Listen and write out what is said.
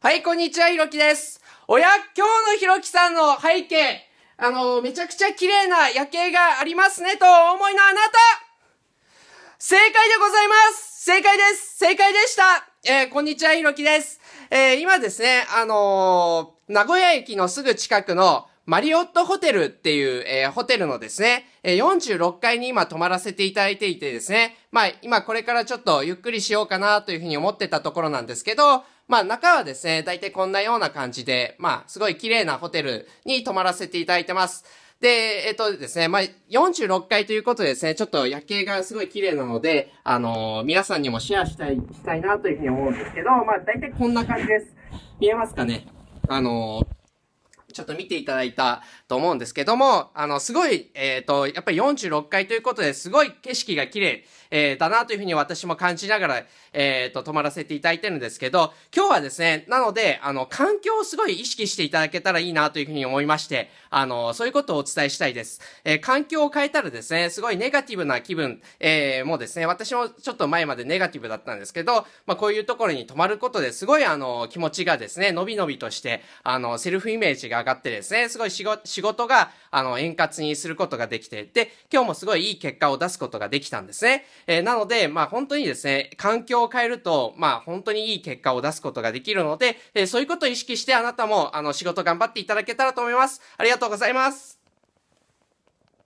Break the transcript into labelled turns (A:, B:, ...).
A: はい、こんにちは、ひろきです。おや、今日のひろきさんの背景、あの、めちゃくちゃ綺麗な夜景がありますね、と思いのあなた正解でございます正解です正解でしたえー、こんにちは、ひろきです。えー、
B: 今ですね、あのー、名古屋駅のすぐ近くの、マリオットホテルっていう、えー、ホテルのですね、えー、46階に今泊まらせていただいていてですね、まあ今これからちょっとゆっくりしようかなというふうに思ってたところなんですけど、まあ中はですね、大体こんなような感じで、まあすごい綺麗なホテルに泊まらせていただいてます。で、えっとですね、まあ、46階ということでですね、ちょっと夜景がすごい綺麗なので、あのー、皆さんにもシェアしたい、したいなというふうに思うんですけど、まあ、大体こんな感じです。見えますかねあのーちょっと見ていただいたと思うんですけども、あの、すごい、えっ、ー、と、やっぱり46階ということで、すごい景色が綺麗、えー、だなというふうに私も感じながら、えっ、ー、と、泊まらせていただいてるんですけど、今日はですね、なので、あの、環境をすごい意識していただけたらいいなというふうに思いまして、あの、そういうことをお伝えしたいです。えー、環境を変えたらですね、すごいネガティブな気分、えー、もうですね、私もちょっと前までネガティブだったんですけど、まあ、こういうところに泊まることですごい、あの、気持ちがですね、のびのびとして、あの、セルフイメージが上がってですね、すごい仕事が、あの、円滑にすることができて、で、今日もすごいいい結果を出すことができたんですね。えー、なので、まあ本当にですね、環境を変えると、まあ本当にいい結果を出すことができるので、
A: えー、そういうことを意識してあなたも、あの、仕事頑張っていただけたらと思います。ありがとうございます。